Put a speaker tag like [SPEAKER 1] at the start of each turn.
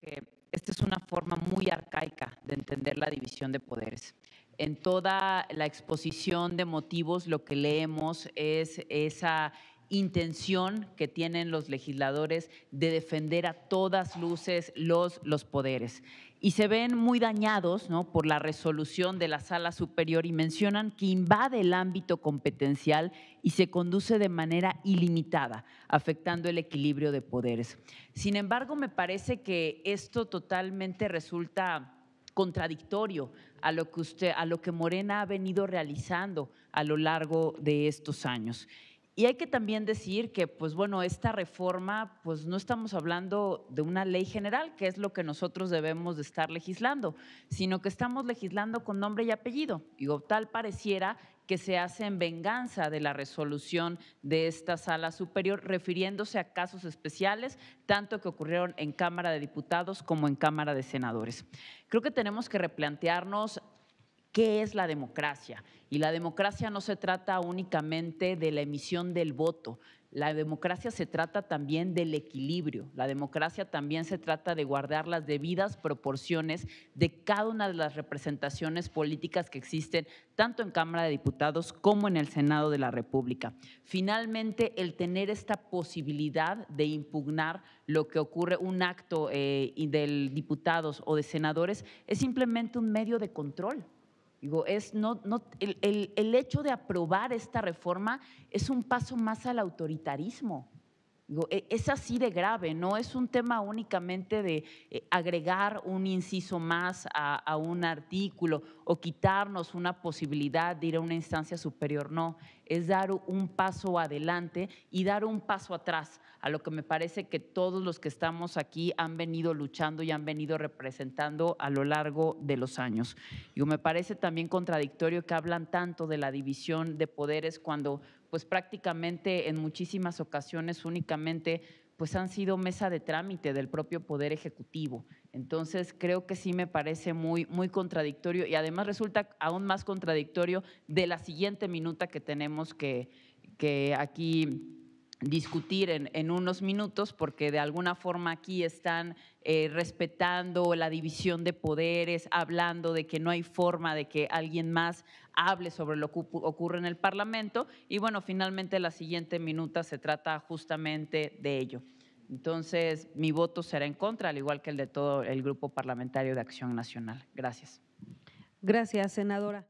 [SPEAKER 1] que esta es una forma muy arcaica de entender la división de poderes. En toda la exposición de motivos lo que leemos es esa intención que tienen los legisladores de defender a todas luces los, los poderes. Y se ven muy dañados por la resolución de la sala superior y mencionan que invade el ámbito competencial y se conduce de manera ilimitada, afectando el equilibrio de poderes. Sin embargo, me parece que esto totalmente resulta contradictorio a lo que usted, a lo que Morena ha venido realizando a lo largo de estos años. Y hay que también decir que, pues bueno, esta reforma, pues no estamos hablando de una ley general, que es lo que nosotros debemos de estar legislando, sino que estamos legislando con nombre y apellido. Y tal pareciera que se hace en venganza de la resolución de esta sala superior, refiriéndose a casos especiales, tanto que ocurrieron en Cámara de Diputados como en Cámara de Senadores. Creo que tenemos que replantearnos ¿Qué es la democracia? Y la democracia no se trata únicamente de la emisión del voto, la democracia se trata también del equilibrio, la democracia también se trata de guardar las debidas proporciones de cada una de las representaciones políticas que existen tanto en Cámara de Diputados como en el Senado de la República. Finalmente, el tener esta posibilidad de impugnar lo que ocurre, un acto eh, de diputados o de senadores, es simplemente un medio de control Digo, es no, no, el, el, el hecho de aprobar esta reforma es un paso más al autoritarismo. E, es así de grave, no es un tema únicamente de eh, agregar un inciso más a, un artículo o quitarnos una posibilidad de ir a una instancia superior, no, es dar un paso adelante y dar un paso atrás, a lo que me parece que todos los que estamos aquí han venido luchando y han venido representando a lo largo de los años. me parece también contradictorio que hablan tanto de la división de poderes cuando pues prácticamente en muchísimas ocasiones únicamente pues han sido mesa de trámite del propio poder ejecutivo. Entonces, creo que sí me parece muy muy contradictorio y además resulta aún más contradictorio de la siguiente minuta que tenemos que que aquí discutir en, unos minutos porque de alguna forma aquí están eh, respetando la división de poderes, hablando de que no hay forma de que alguien más hable sobre lo que ocurre en el Parlamento y bueno, finalmente la siguiente minuta se trata justamente de ello. Entonces, mi voto será en contra, al igual que el de todo el Grupo Parlamentario de Acción Nacional. Gracias. Gracias, senadora.